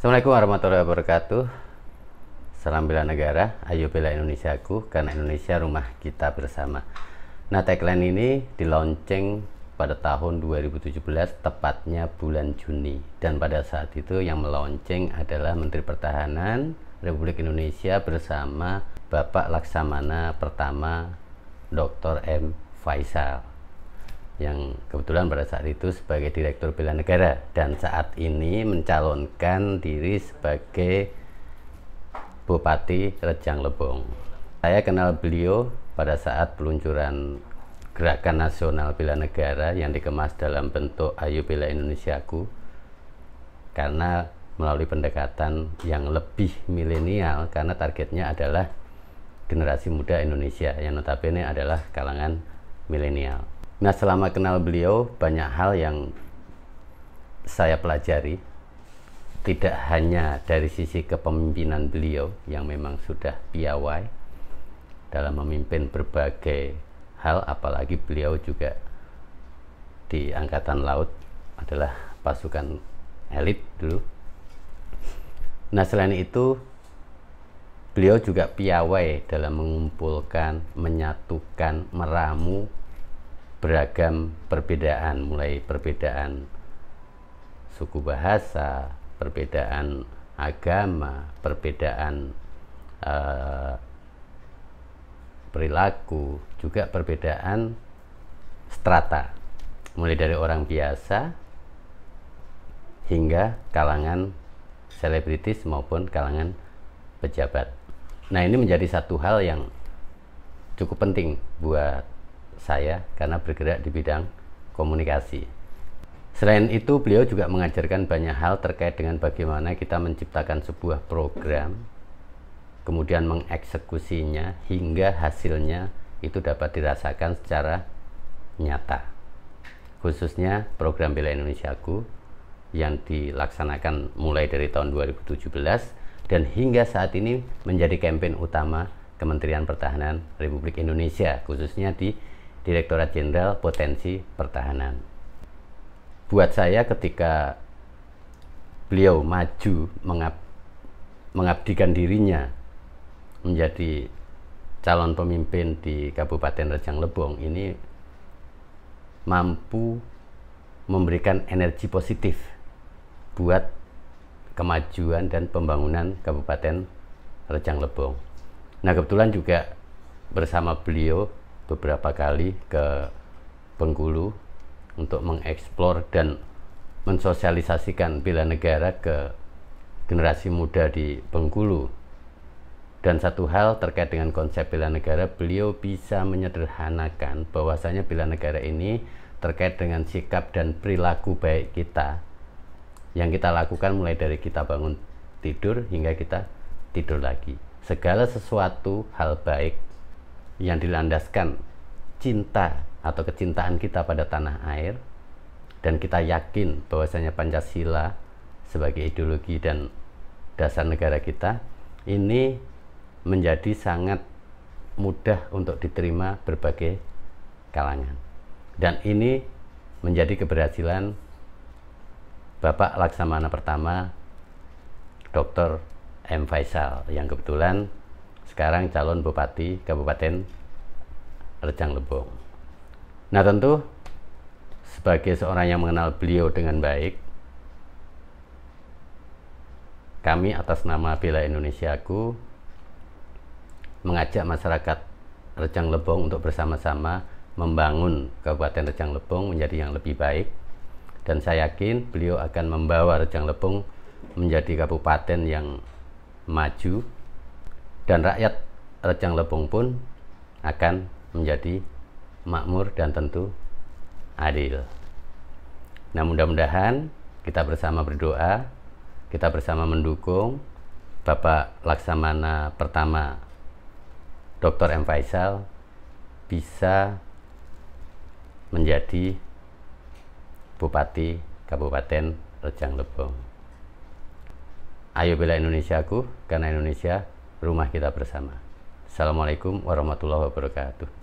Assalamualaikum warahmatullahi wabarakatuh Salam bela negara, ayo bela Indonesiaku karena Indonesia rumah kita bersama Nah tagline ini dilonceng pada tahun 2017 tepatnya bulan Juni dan pada saat itu yang melonceng adalah Menteri Pertahanan Republik Indonesia bersama Bapak Laksamana Pertama Dr. M. Faisal yang kebetulan pada saat itu sebagai Direktur Bela Negara dan saat ini mencalonkan diri sebagai Bupati Rejang Lebong. Saya kenal beliau pada saat peluncuran Gerakan Nasional Bela Negara yang dikemas dalam bentuk ayu Bela Indonesiaku karena melalui pendekatan yang lebih milenial karena targetnya adalah generasi muda Indonesia yang notabene adalah kalangan milenial. Nah, selama kenal beliau, banyak hal yang saya pelajari, tidak hanya dari sisi kepemimpinan beliau yang memang sudah piawai dalam memimpin berbagai hal, apalagi beliau juga di Angkatan Laut adalah pasukan elit dulu. Nah, selain itu, beliau juga piawai dalam mengumpulkan, menyatukan, meramu beragam perbedaan, mulai perbedaan suku bahasa, perbedaan agama, perbedaan uh, perilaku, juga perbedaan strata, mulai dari orang biasa hingga kalangan selebritis maupun kalangan pejabat. Nah, ini menjadi satu hal yang cukup penting buat saya karena bergerak di bidang komunikasi. Selain itu, beliau juga mengajarkan banyak hal terkait dengan bagaimana kita menciptakan sebuah program, kemudian mengeksekusinya hingga hasilnya itu dapat dirasakan secara nyata. Khususnya program Bela Indonesiaku yang dilaksanakan mulai dari tahun 2017 dan hingga saat ini menjadi kampanye utama Kementerian Pertahanan Republik Indonesia khususnya di Direktorat Jenderal Potensi Pertahanan. Buat saya ketika beliau maju mengab mengabdikan dirinya menjadi calon pemimpin di Kabupaten Rejang Lebong ini mampu memberikan energi positif buat kemajuan dan pembangunan Kabupaten Rejang Lebong. Nah kebetulan juga bersama beliau beberapa kali ke Bengkulu untuk mengeksplor dan mensosialisasikan bela negara ke generasi muda di Bengkulu. Dan satu hal terkait dengan konsep bela negara, beliau bisa menyederhanakan bahwasanya bela negara ini terkait dengan sikap dan perilaku baik kita yang kita lakukan mulai dari kita bangun tidur hingga kita tidur lagi. Segala sesuatu hal baik yang dilandaskan cinta atau kecintaan kita pada tanah air dan kita yakin bahwasanya Pancasila sebagai ideologi dan dasar negara kita ini menjadi sangat mudah untuk diterima berbagai kalangan dan ini menjadi keberhasilan Bapak Laksamana pertama Dr. M. Faisal yang kebetulan sekarang calon bupati Kabupaten Rejang Lebong. Nah tentu sebagai seorang yang mengenal beliau dengan baik, kami atas nama Bela Indonesiaku mengajak masyarakat Rejang Lebong untuk bersama-sama membangun Kabupaten Rejang Lebong menjadi yang lebih baik dan saya yakin beliau akan membawa Rejang Lebong menjadi kabupaten yang maju dan rakyat Rejang Lebong pun akan menjadi makmur dan tentu adil. Nah, mudah-mudahan kita bersama berdoa, kita bersama mendukung Bapak Laksamana pertama Dr. M. Faisal bisa menjadi Bupati Kabupaten Rejang Lebong. Ayo bela Indonesiaku karena Indonesia rumah kita bersama. Assalamualaikum warahmatullahi wabarakatuh.